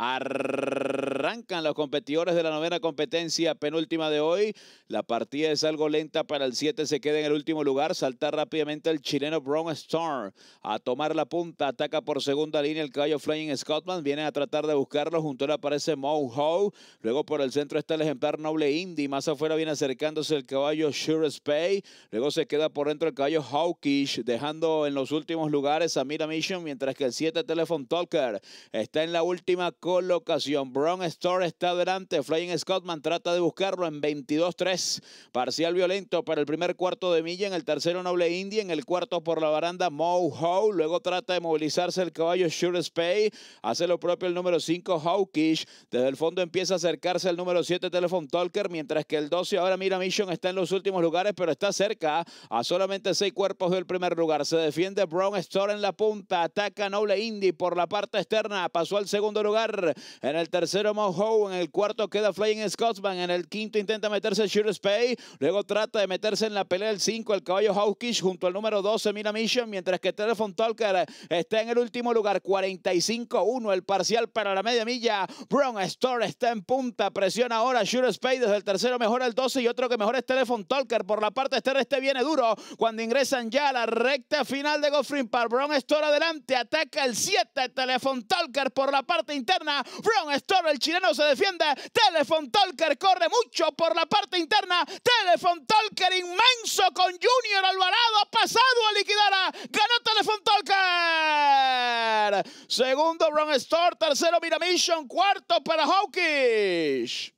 Arr Arrancan los competidores de la novena competencia penúltima de hoy. La partida es algo lenta para el 7, se queda en el último lugar. Salta rápidamente el chileno Braun Star a tomar la punta. Ataca por segunda línea el caballo Flying Scotland. viene a tratar de buscarlo. Junto le aparece Ho Luego por el centro está el ejemplar Noble Indy. Más afuera viene acercándose el caballo Sure Spay. Luego se queda por dentro el caballo Hawkish, dejando en los últimos lugares a Mira Mission, mientras que el 7 Telephone Talker está en la última colocación. Brown Store está adelante. Flying Scottman trata de buscarlo en 22-3. Parcial violento para el primer cuarto de milla. En el tercero, Noble Indy, En el cuarto, por la baranda, Howe, Luego trata de movilizarse el caballo Sure Spay. Hace lo propio el número 5, Hawkish. Desde el fondo empieza a acercarse el número 7, Telephone Talker. Mientras que el 12, ahora Mira Mission, está en los últimos lugares, pero está cerca a solamente seis cuerpos del primer lugar. Se defiende Brown Store en la punta. Ataca Noble Indy por la parte externa. Pasó al segundo lugar. En el tercero, en el cuarto queda Flying Scotsman. En el quinto intenta meterse Sure Spay. Luego trata de meterse en la pelea el 5, el caballo Hawkish, junto al número 12, Mira Mission. Mientras que Telephone Talker está en el último lugar, 45-1. El parcial para la media milla. Brown Store está en punta. Presiona ahora Sure Spay desde el tercero. Mejora el 12 y otro que mejora es Telephone Talker. Por la parte externa este viene duro. Cuando ingresan ya a la recta final de Goffrin para Brown Store adelante. Ataca el 7, Telephone Talker por la parte interna. Brown Store el chileno se defiende. Telefon Talker corre mucho por la parte interna. Telefon Talker inmenso con Junior Alvarado pasado a liquidar. A... Ganó Telephone Talker. Segundo, Ron Store. Tercero, Miramission. Cuarto para Hawkish.